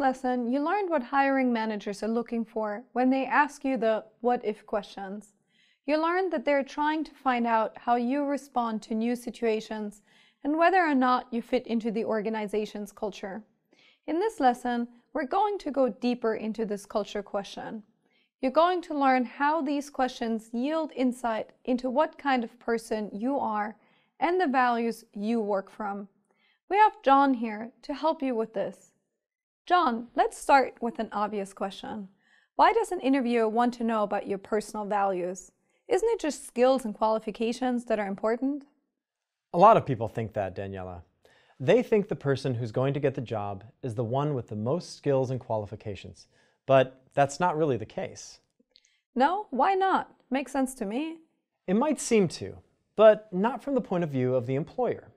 last lesson, you learned what hiring managers are looking for when they ask you the what if questions. You learned that they're trying to find out how you respond to new situations and whether or not you fit into the organization's culture. In this lesson, we're going to go deeper into this culture question. You're going to learn how these questions yield insight into what kind of person you are and the values you work from. We have John here to help you with this. John, let's start with an obvious question. Why does an interviewer want to know about your personal values? Isn't it just skills and qualifications that are important? A lot of people think that, Daniela. They think the person who's going to get the job is the one with the most skills and qualifications, but that's not really the case. No, why not? Makes sense to me. It might seem to, but not from the point of view of the employer.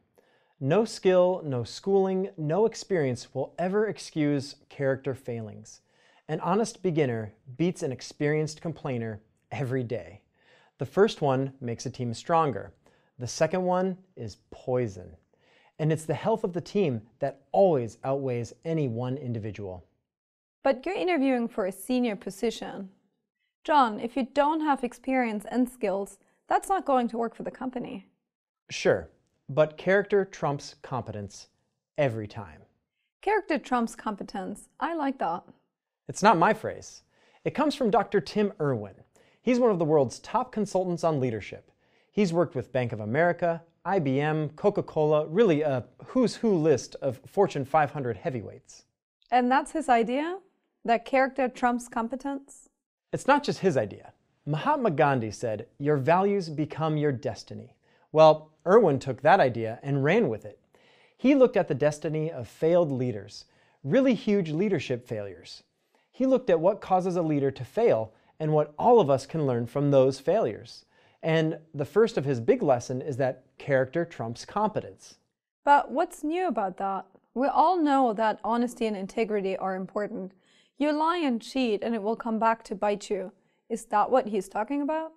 No skill, no schooling, no experience will ever excuse character failings. An honest beginner beats an experienced complainer every day. The first one makes a team stronger. The second one is poison. And it's the health of the team that always outweighs any one individual. But you're interviewing for a senior position. John, if you don't have experience and skills, that's not going to work for the company. Sure, but character trumps competence every time. Character trumps competence. I like that. It's not my phrase. It comes from Dr. Tim Irwin. He's one of the world's top consultants on leadership. He's worked with Bank of America, IBM, Coca Cola, really a who's who list of Fortune 500 heavyweights. And that's his idea? That character trumps competence? It's not just his idea. Mahatma Gandhi said, Your values become your destiny. Well, Irwin took that idea and ran with it. He looked at the destiny of failed leaders, really huge leadership failures. He looked at what causes a leader to fail and what all of us can learn from those failures. And the first of his big lesson is that character trumps competence. But what's new about that? We all know that honesty and integrity are important. You lie and cheat and it will come back to bite you. Is that what he's talking about?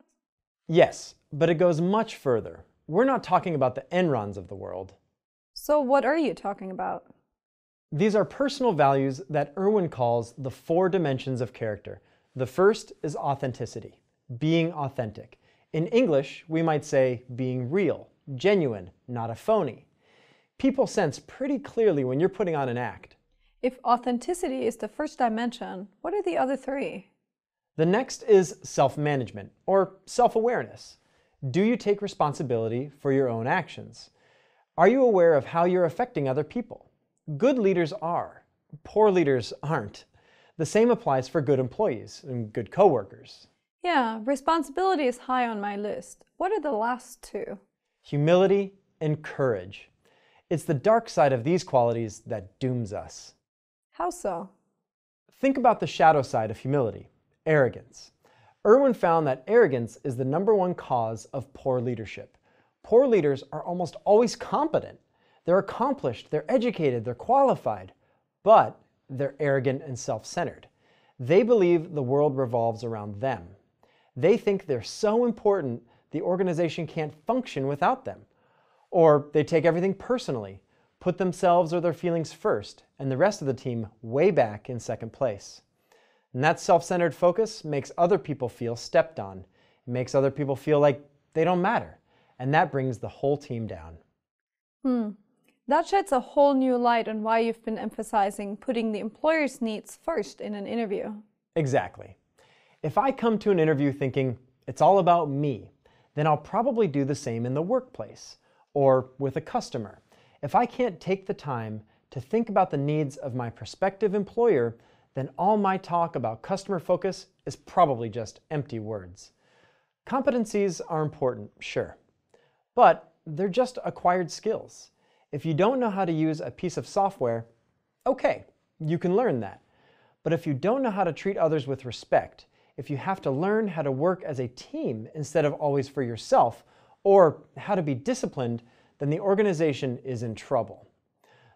Yes, but it goes much further we're not talking about the Enrons of the world. So what are you talking about? These are personal values that Irwin calls the four dimensions of character. The first is authenticity, being authentic. In English, we might say being real, genuine, not a phony. People sense pretty clearly when you're putting on an act. If authenticity is the first dimension, what are the other three? The next is self management, or self awareness. Do you take responsibility for your own actions? Are you aware of how you're affecting other people? Good leaders are. Poor leaders aren't. The same applies for good employees and good coworkers. Yeah, responsibility is high on my list. What are the last two? Humility and courage. It's the dark side of these qualities that dooms us. How so? Think about the shadow side of humility arrogance. Irwin found that arrogance is the number one cause of poor leadership. Poor leaders are almost always competent. They're accomplished, they're educated, they're qualified, but they're arrogant and self centered. They believe the world revolves around them. They think they're so important the organization can't function without them. Or they take everything personally, put themselves or their feelings first, and the rest of the team way back in second place. And that self centered focus makes other people feel stepped on, it makes other people feel like they don't matter. And that brings the whole team down. Hmm. That sheds a whole new light on why you've been emphasizing putting the employer's needs first in an interview. Exactly. If I come to an interview thinking it's all about me, then I'll probably do the same in the workplace or with a customer. If I can't take the time to think about the needs of my prospective employer, then all my talk about customer focus is probably just empty words. Competencies are important, sure, but they're just acquired skills. If you don't know how to use a piece of software, okay, you can learn that. But if you don't know how to treat others with respect, if you have to learn how to work as a team instead of always for yourself, or how to be disciplined, then the organization is in trouble.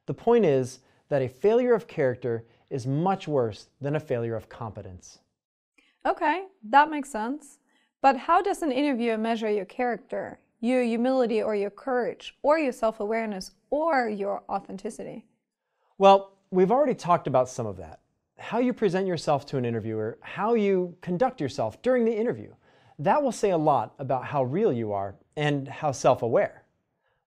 The point is that a failure of character is much worse than a failure of competence. Okay, that makes sense. But how does an interviewer measure your character, your humility or your courage, or your self awareness, or your authenticity? Well, we've already talked about some of that. How you present yourself to an interviewer, how you conduct yourself during the interview. That will say a lot about how real you are and how self aware.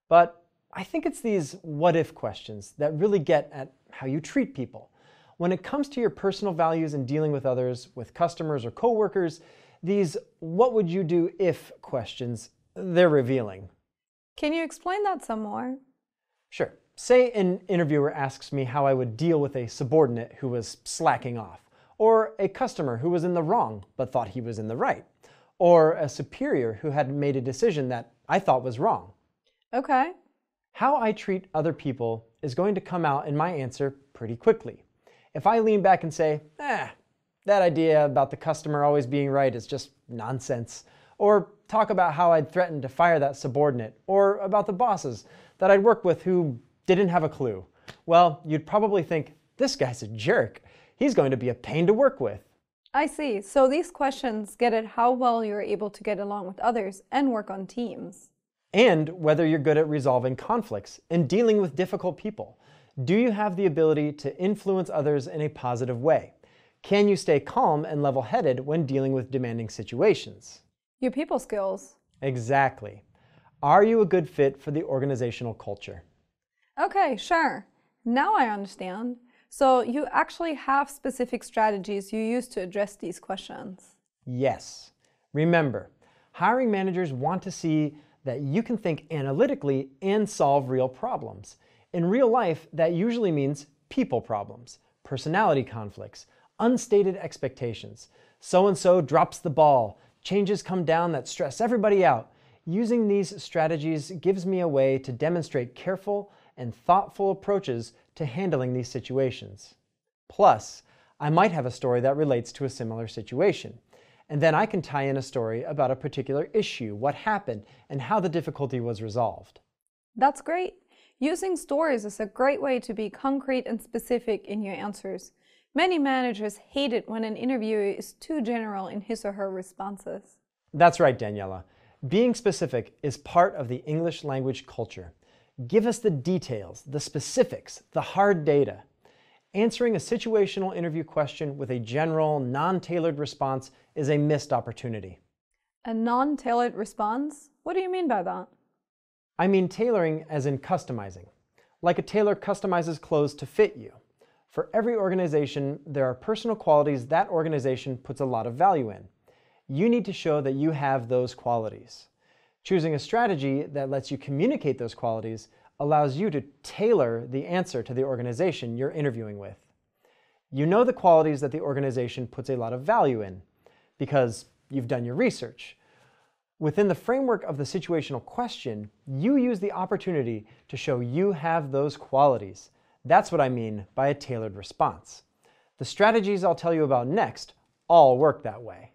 But I think it's these what if questions that really get at how you treat people when it comes to your personal values and dealing with others, with customers or coworkers, these what would you do if questions, they're revealing. Can you explain that some more? Sure. Say an interviewer asks me how I would deal with a subordinate who was slacking off, or a customer who was in the wrong but thought he was in the right, or a superior who had made a decision that I thought was wrong. Okay. How I treat other people is going to come out in my answer pretty quickly. If I lean back and say, eh, that idea about the customer always being right is just nonsense, or talk about how I'd threatened to fire that subordinate, or about the bosses that I'd worked with who didn't have a clue, well, you'd probably think, this guy's a jerk. He's going to be a pain to work with. I see. So these questions get at how well you're able to get along with others and work on teams. And whether you're good at resolving conflicts and dealing with difficult people. Do you have the ability to influence others in a positive way? Can you stay calm and level headed when dealing with demanding situations? Your people skills. Exactly. Are you a good fit for the organizational culture? Okay, sure. Now I understand. So you actually have specific strategies you use to address these questions. Yes. Remember, hiring managers want to see that you can think analytically and solve real problems. In real life, that usually means people problems, personality conflicts, unstated expectations. So-and-so drops the ball, changes come down that stress everybody out. Using these strategies gives me a way to demonstrate careful and thoughtful approaches to handling these situations. Plus, I might have a story that relates to a similar situation. And then I can tie in a story about a particular issue, what happened, and how the difficulty was resolved. That's great. Using stories is a great way to be concrete and specific in your answers. Many managers hate it when an interviewer is too general in his or her responses. That's right, Daniela. Being specific is part of the English language culture. Give us the details, the specifics, the hard data. Answering a situational interview question with a general, non-tailored response is a missed opportunity. A non-tailored response? What do you mean by that? I mean tailoring as in customizing, like a tailor customizes clothes to fit you. For every organization, there are personal qualities that organization puts a lot of value in. You need to show that you have those qualities. Choosing a strategy that lets you communicate those qualities allows you to tailor the answer to the organization you're interviewing with. You know the qualities that the organization puts a lot of value in because you've done your research, Within the framework of the situational question, you use the opportunity to show you have those qualities. That's what I mean by a tailored response. The strategies I'll tell you about next all work that way.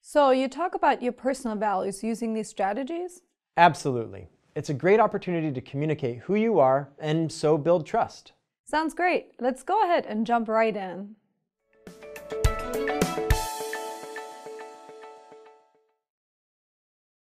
So you talk about your personal values using these strategies? Absolutely. It's a great opportunity to communicate who you are and so build trust. Sounds great. Let's go ahead and jump right in.